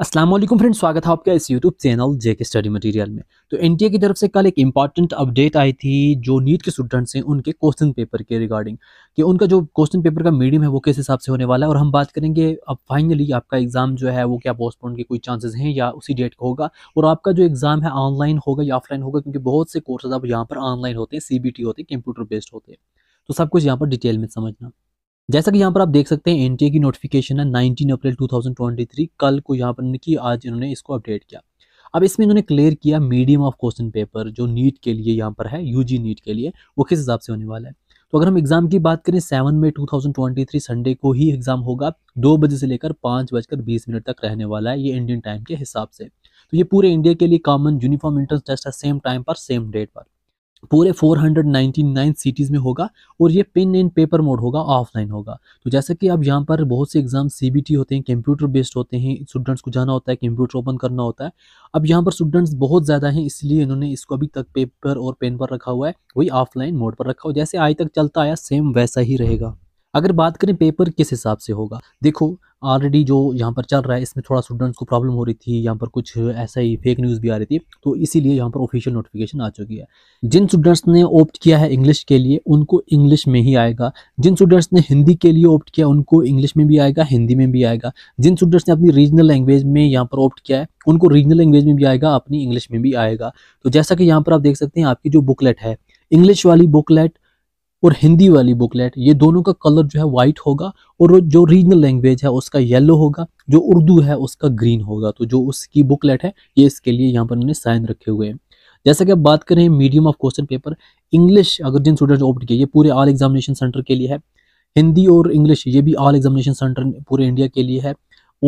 Aslam friend स्वागत है आपका इस यूट्यूब चैनल जे के स्टडी मटेरियल में तो ए की तरफ से कल एक इंपॉर्टेंट अपडेट आई थी जो नीट के स्टूडेंट्स हैं उनके क्वेश्चन पेपर के रिगार्डिंग कि उनका जो क्वेश्चन पेपर का मीडियम है वो किस हिसाब से होने वाला है और हम बात करेंगे अब फाइनली आपका एग्ज़ाम जो है वो क्या पोस्टपोन के कोई चांसेज हैं या उसी डेट का होगा और आपका जो एग्ज़ाम है ऑनलाइन होगा या ऑफलाइन होगा क्योंकि बहुत से कोर्सेज अब यहाँ पर ऑनलाइन होते हैं सी होते हैं कंप्यूटर बेस्ड होते हैं तो सब कुछ यहाँ पर डिटेल में समझना जैसा कि यहाँ पर आप देख सकते हैं एनटीए की नोटिफिकेशन है 19 अप्रैल 2023 कल को यहाँ पर कि आज इन्होंने इसको अपडेट किया अब इसमें इन्होंने क्लियर किया मीडियम ऑफ क्वेश्चन पेपर जो नीट के लिए यहाँ पर है यूजी नीट के लिए वो किस हिसाब से होने वाला है तो अगर हम एग्जाम की बात करें सेवन मई टू संडे को ही एग्जाम होगा दो बजे से लेकर पाँच बजकर बीस मिनट तक रहने वाला है ये इंडियन टाइम के हिसाब से तो ये पूरे इंडिया के लिए कॉमन यूनिफॉर्म इंट्रेंस टेस्ट है सेम टाइम पर सेम डेट पर पूरे 499 सिटीज़ में होगा और ये पेन एंड पेपर मोड होगा ऑफलाइन होगा तो जैसा कि आप यहाँ पर बहुत से एग्जाम सीबीटी होते हैं कंप्यूटर बेस्ड होते हैं स्टूडेंट्स को जाना होता है कंप्यूटर ओपन करना होता है अब यहाँ पर स्टूडेंट्स बहुत ज़्यादा हैं इसलिए इन्होंने इसको अभी तक पेपर और पेन पर रखा हुआ है वही ऑफलाइन मोड पर रखा हुआ जैसे आज तक चलता आया सेम वैसा ही रहेगा अगर बात करें पेपर किस हिसाब से होगा देखो ऑलरेडी जो यहाँ पर चल रहा है इसमें थोड़ा स्टूडेंट्स को प्रॉब्लम हो रही थी यहाँ पर कुछ ऐसा ही फेक न्यूज़ भी आ रही थी तो इसीलिए यहाँ पर ऑफिशियल नोटिफिकेशन आ चुकी है जिन स्टूडेंट्स ने ऑप्ट किया है इंग्लिश के लिए उनको इंग्लिश में ही आएगा जिन स्टूडेंट्स ने हिंदी के लिए ऑप्ट किया उनको इंग्लिश में भी आएगा हिंदी में भी आएगा जिन स्टूडेंट्स ने अपनी रीजनल लैंग्वेज में यहाँ पर ऑप्ट किया है उनको रीजनल लैंग्वेज में भी आएगा अपनी इंग्लिश में भी आएगा तो जैसा कि यहाँ पर आप देख सकते हैं आपकी जो बुकलेट है इंग्लिश वाली बुकलेट और हिंदी वाली बुकलेट ये दोनों का कलर जो है वाइट होगा और जो रीजनल लैंग्वेज है उसका येलो होगा जो उर्दू है उसका ग्रीन होगा तो जो उसकी बुकलेट है ये इसके लिए यहाँ पर उन्होंने साइन रखे हुए हैं जैसा कि आप बात करें medium of question paper English अगर जिन स्टूडेंट ऑप्ट किया ये पूरे ऑल एग्जामिनेशन सेंटर के लिए है हिंदी और इंग्लिश ये भी ऑल एग्जामिनेशन सेंटर पूरे इंडिया के लिए है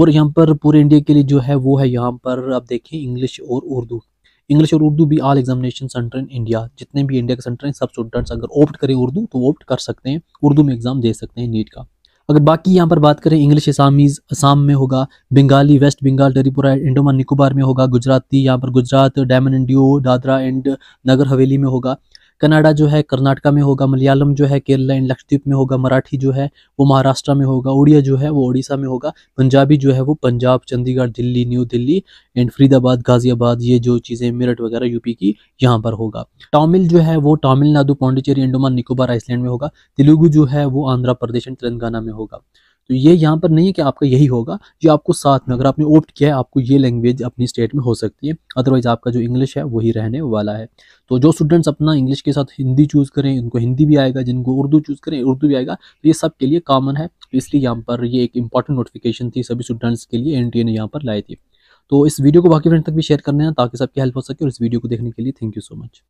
और यहाँ पर पूरे इंडिया के लिए जो है वो है यहाँ पर आप देखें इंग्लिश और उर्दू इंग्लिश और उर्दू भी all examination centre in India जितने भी इंडिया के सेंटर हैं सब स्टूडेंट्स अगर ऑप्ट करें उर्दू तो ऑप्ट कर सकते हैं उर्दू में एग्ज़ाम दे सकते हैं नीट का अगर बाकी यहाँ पर बात करें इंग्लिश असामीज़ असम में होगा बंगाली वेस्ट बंगाल डरीपुरा इंडोमान निकोबार में होगा गुजराती यहाँ पर गुजरात डायमंड इंडियो दादरा एंड नगर हवेली में होगा कनाडा जो है कर्नाटका में होगा मलयालम जो है केरला एंड लक्षद्वीप में होगा मराठी जो है वो महाराष्ट्र में होगा उड़िया जो है वो उड़ीसा में होगा पंजाबी जो है वो पंजाब चंडीगढ़ दिल्ली न्यू दिल्ली एंड फरीदाबाद गाजियाबाद ये जो चीज़ें मेरठ वगैरह यूपी की यहाँ पर होगा तमिल जो है वो तमिलनाडु पाण्डिचेरी अंडोमान निकोबार आइसलैंड में होगा तेलुगु जो है वो आंध्र प्रदेश एंड तेलंगाना में होगा तो ये यहाँ पर नहीं है कि आपका यही होगा ये आपको साथ में अगर आपने ऑप्ट किया है आपको ये लैंग्वेज अपनी स्टेट में हो सकती है अदरवाइज़ आपका जो इंग्लिश है वही रहने वाला है तो जो स्टूडेंट्स अपना इंग्लिश के साथ हिंदी चूज़ करें उनको हिंदी भी आएगा जिनको उर्दू चूज़ करें उर्दू भी आएगा तो ये सब के लिए कॉमन है तो इसलिए यहाँ पर ये एक इंपॉर्टेंट नोटिफिकेशन थी सभी स्टूडेंट्स के लिए एन ने यहाँ पर लाई थी तो इस वीडियो को बाकी फ्रेंड तक भी शेयर करने हैं ताकि सबकी हेल्प हो सके और इस वीडियो को देखने के लिए थैंक यू सो मच